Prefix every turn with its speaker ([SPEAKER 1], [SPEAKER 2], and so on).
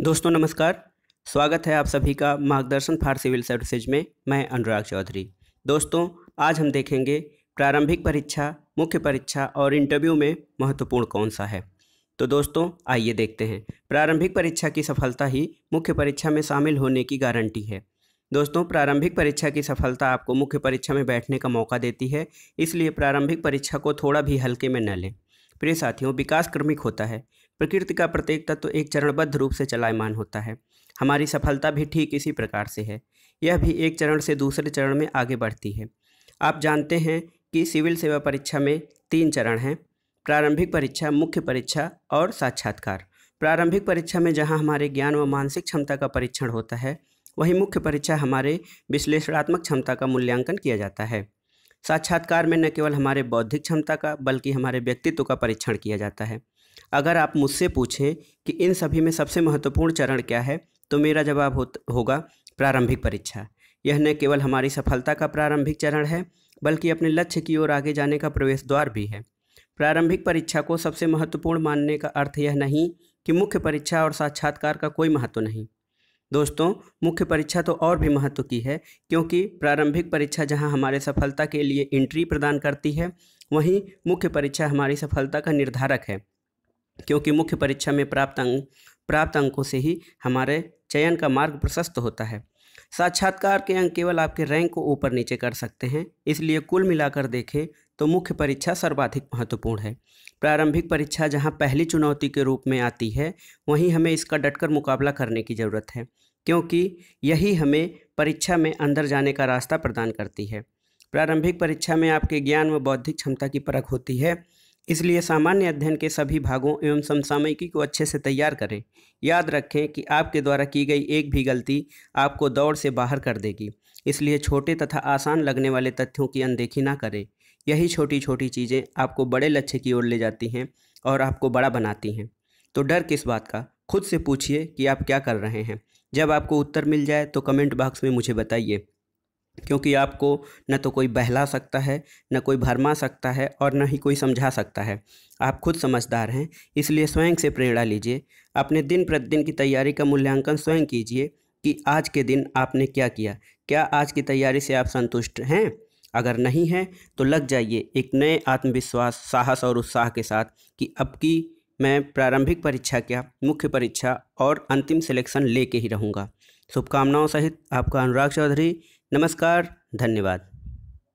[SPEAKER 1] दोस्तों नमस्कार स्वागत है आप सभी का मार्गदर्शन फॉर सिविल सर्विसेज में मैं अनुराग चौधरी दोस्तों आज हम देखेंगे प्रारंभिक परीक्षा मुख्य परीक्षा और इंटरव्यू में महत्वपूर्ण कौन सा है तो दोस्तों आइए देखते हैं प्रारंभिक परीक्षा की सफलता ही मुख्य परीक्षा में शामिल होने की गारंटी है दोस्तों प्रारंभिक परीक्षा की सफलता आपको मुख्य परीक्षा में बैठने का मौका देती है इसलिए प्रारंभिक परीक्षा को थोड़ा भी हल्के में न लें प्रिय साथियों विकास क्रमिक होता है प्रकृति का प्रत्येक तत्व तो एक चरणबद्ध रूप से चलायमान होता है हमारी सफलता भी ठीक इसी प्रकार से है यह भी एक चरण से दूसरे चरण में आगे बढ़ती है आप जानते हैं कि सिविल सेवा परीक्षा में तीन चरण हैं प्रारंभिक परीक्षा मुख्य परीक्षा और साक्षात्कार प्रारंभिक परीक्षा में जहां हमारे ज्ञान व मानसिक क्षमता का परीक्षण होता है वहीं मुख्य परीक्षा हमारे विश्लेषणात्मक क्षमता का मूल्यांकन किया जाता है साक्षात्कार में न केवल हमारे बौद्धिक क्षमता का बल्कि हमारे व्यक्तित्व का परीक्षण किया जाता है अगर आप मुझसे पूछें कि इन सभी में सबसे महत्वपूर्ण चरण क्या है तो मेरा जवाब हो, होगा प्रारंभिक परीक्षा यह न केवल हमारी सफलता का प्रारंभिक चरण है बल्कि अपने लक्ष्य की ओर आगे जाने का प्रवेश द्वार भी है प्रारंभिक परीक्षा को सबसे महत्वपूर्ण मानने का अर्थ यह नहीं कि मुख्य परीक्षा और साक्षात्कार का कोई महत्व नहीं दोस्तों मुख्य परीक्षा तो और भी महत्व की है क्योंकि प्रारंभिक परीक्षा जहां हमारे सफलता के लिए एंट्री प्रदान करती है वहीं मुख्य परीक्षा हमारी सफलता का निर्धारक है क्योंकि मुख्य परीक्षा में प्राप्त अंक प्राप्त अंकों से ही हमारे चयन का मार्ग प्रशस्त होता है साक्षात्कार के अंक केवल आपके रैंक को ऊपर नीचे कर सकते हैं इसलिए कुल मिलाकर देखें तो मुख्य परीक्षा सर्वाधिक महत्वपूर्ण है प्रारंभिक परीक्षा जहां पहली चुनौती के रूप में आती है वहीं हमें इसका डटकर मुकाबला करने की ज़रूरत है क्योंकि यही हमें परीक्षा में अंदर जाने का रास्ता प्रदान करती है प्रारंभिक परीक्षा में आपके ज्ञान व बौद्धिक क्षमता की परख होती है इसलिए सामान्य अध्ययन के सभी भागों एवं समसामयिकी को अच्छे से तैयार करें याद रखें कि आपके द्वारा की गई एक भी गलती आपको दौड़ से बाहर कर देगी इसलिए छोटे तथा आसान लगने वाले तथ्यों की अनदेखी ना करें यही छोटी छोटी चीज़ें आपको बड़े लक्ष्य की ओर ले जाती हैं और आपको बड़ा बनाती हैं तो डर किस बात का खुद से पूछिए कि आप क्या कर रहे हैं जब आपको उत्तर मिल जाए तो कमेंट बॉक्स में मुझे बताइए क्योंकि आपको न तो कोई बहला सकता है न कोई भरमा सकता है और न ही कोई समझा सकता है आप खुद समझदार हैं इसलिए स्वयं से प्रेरणा लीजिए अपने दिन प्रतिदिन की तैयारी का मूल्यांकन स्वयं कीजिए कि आज के दिन आपने क्या किया क्या आज की तैयारी से आप संतुष्ट हैं अगर नहीं है तो लग जाइए एक नए आत्मविश्वास साहस और उत्साह के साथ कि अब की मैं प्रारंभिक परीक्षा क्या मुख्य परीक्षा और अंतिम सिलेक्शन लेके ही रहूँगा शुभकामनाओं सहित आपका अनुराग चौधरी नमस्कार धन्यवाद